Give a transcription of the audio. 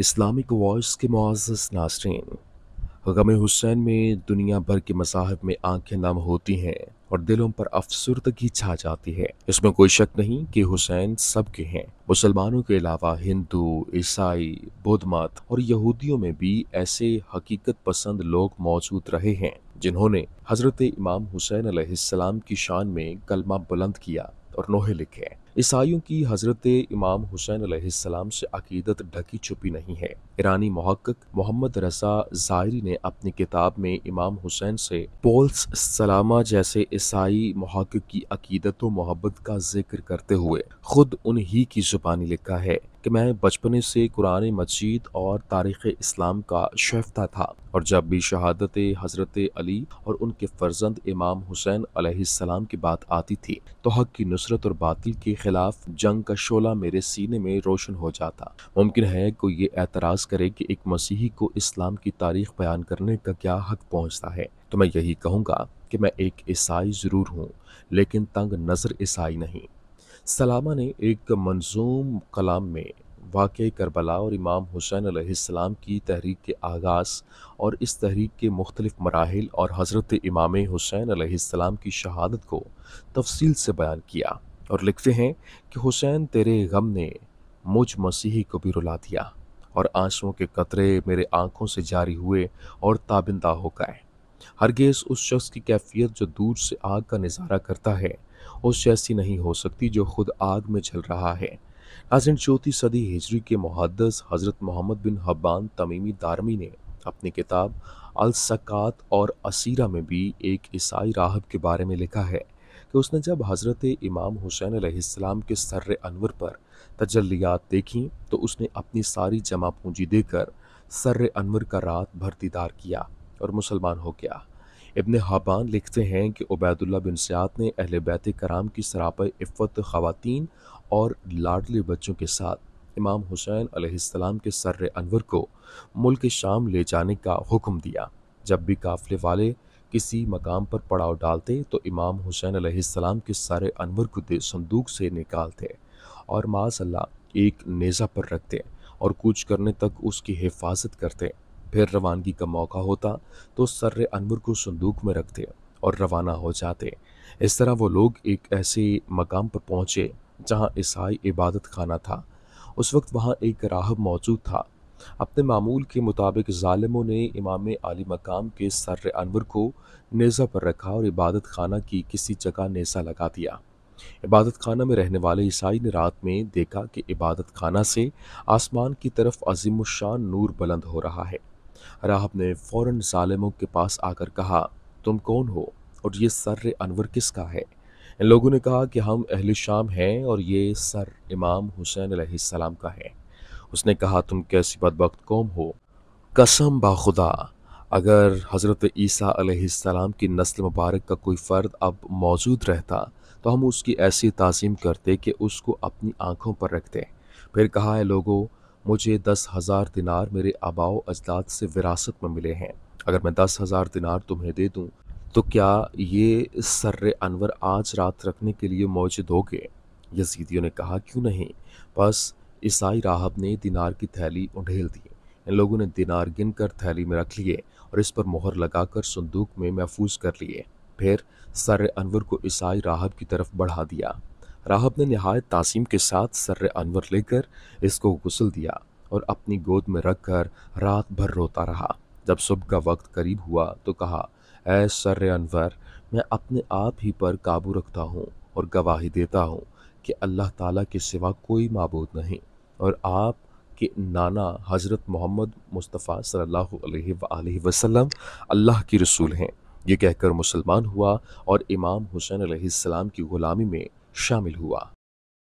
Islamic voice के मुआज़ नासरीन गम हुसैन में दुनिया भर के मसाहब में आंखें नम होती हैं और दिलों पर अफसरदगी छा जाती है इसमें कोई शक नहीं कि हुसैन सबके हैं मुसलमानों के अलावा हिंदू ईसाई बुद्ध मत और यहूदियों में भी ऐसे हकीकत पसंद लोग मौजूद रहे हैं जिन्होंने हजरत इमाम हुसैन सलाम की शान में कलमा बुलंद किया और नोहे लिखे ईसाइयों की हजरत इमाम हुसैन सलाम से अकीदत ढकी छुपी नहीं है ईरानी महक्क मोहम्मद रजा जायरी ने अपनी किताब में इमाम हुसैन से पोल्स सलामा जैसे ईसाई महक्क की अकीदत व मोहब्बत का जिक्र करते हुए खुद उन्हीं की जुबानी लिखा है कि मैं बचपने से कुरान मजीद और तारीख़ इस्लाम का शैफ्ता था और जब भी शहादत हज़रत अली और उनके फर्जंद इमाम हुसैन सलाम की बात आती थी तो हक की नुसरत और बातिल के खिलाफ जंग का शोला मेरे सीने में रोशन हो जाता मुमकिन है कोई ये एतराज़ करे कि एक मसीही को इस्लाम की तारीख बयान करने का क्या हक पहुंचता है तो मैं यही कहूँगा कि मैं एक ईसाई ज़रूर हूँ लेकिन तंग नज़र ईसाई नहीं सलामा ने एक मंजूम कलाम में वाक़ करबला और इमाम हुसैन आसमाम की तहरीक के आगाज़ और इस तहरीक के मुख्तलिफ मराहल और हज़रत इमाम हुसैन आसमाम की शहादत को तफसील से बयान किया और लिखते हैं कि हुसैन तेरे गम ने मुझ मसीही को भी रुला दिया और आंसुओं के कतरे मेरे आंखों से जारी हुए और ताबिंदा हो गए हरगेज उस शख्स की कैफियत जो दूर से आग का नज़ारा करता है उस जैसी नहीं हो सकती जो खुद आग में चल रहा है नाजिन चौथी सदी हिजरी के मुहदस हज़रत मोहम्मद बिन हब्बान तमीमी दारमी ने अपनी किताब अलसकात और असीरा में भी एक ईसाई राहब के बारे में लिखा है कि उसने जब हज़रत इमाम हुसैन अलैहिस्सलाम के सर्र अनवर पर तजलियात देखी तो उसने अपनी सारी जमा पूंजी देकर सर्र अनवर का रात भर दीदार किया और मुसलमान हो गया इबन हबान लिखते हैं कि उबैदुल्ला बिन सयात ने अहल बैत कराम की सराप इफ़त ख़वातीन और लाडले बच्चों के साथ इमाम हुसैन अलैहिस्सलाम के सर्र अनवर को मुल्क शाम ले जाने का हुक्म दिया जब भी काफले वाले किसी मकाम पर पड़ाव डालते तो इमाम हुसैन सलाम के सारे अनवर गुदे संदूक से निकालते और माजल्ला एक नेज़ा पर रखते और कुछ करने तक उसकी हिफाजत करते फिर रवानगी का मौका होता तो सर अनवर को संदूक में रखते और रवाना हो जाते इस तरह वो लोग एक ऐसे मकाम पर पहुँचे जहाँ ईसाई इबादत खाना था उस वक्त वहाँ एक राहब मौजूद था अपने मामूल के मुताबिक ालमों ने इमाम आली मकाम के सर अनवर को नेज़ा पर रखा और इबादत खाना की किसी जगह नेज़ा लगा दिया इबादत खाना में रहने वाले ईसाई ने रात में देखा कि इबादत खाना से आसमान की तरफ अजीम शान नूर बुलंद हो रहा है राहब ने फ़ौर ालमों के पास आकर कहा तुम कौन हो और ये सर अनवर किसका है इन लोगों ने कहा कि हम अहल शाम हैं और ये सर इमाम हुसैन सलाम का है उसने कहा तुम कैसी बदबक कौम हो कसम बाखुदा अगर हज़रत ईसा सलाम की नस्ल मुबारक का कोई फ़र्द अब मौजूद रहता तो हम उसकी ऐसी तज़ीम करते कि उसको अपनी आँखों पर रखते फिर कहा है लोगों मुझे दस हज़ार दिनार मेरे आबाओ अजदाद से विरासत में मिले हैं अगर मैं दस हज़ार दिनार तुम्हें दे दूँ तो क्या ये सर्र अनवर आज रात रखने के लिए मौजूद हो गए यजीदियों ने कहा क्यों नहीं बस ईसाई राहब ने दिनार की थैली उंडेल दी इन लोगों ने दिनार गिनकर थैली में रख लिए और इस पर मोहर लगाकर संदूक में महफूज कर लिए फिर सर अनवर को ईसाई राहब की तरफ बढ़ा दिया राहब ने नहायत तासीम के साथ सर अनवर लेकर इसको गुसल दिया और अपनी गोद में रख कर रात भर रोता रहा जब सुबह का वक्त करीब हुआ तो कहा ए सर अनवर मैं अपने आप ही पर काबू रखता हूँ और गवाही देता हूँ कि अल्लाह ताला के सिवा कोई मबूद नहीं और आप के नाना हज़रत मोहम्मद मुस्तफ़ा सल्लल्लाहु अलैहि वसल्लम अल्लाह के रसूल हैं ये कहकर मुसलमान हुआ और इमाम हुसैन आसमाम की ग़ुलामी में शामिल हुआ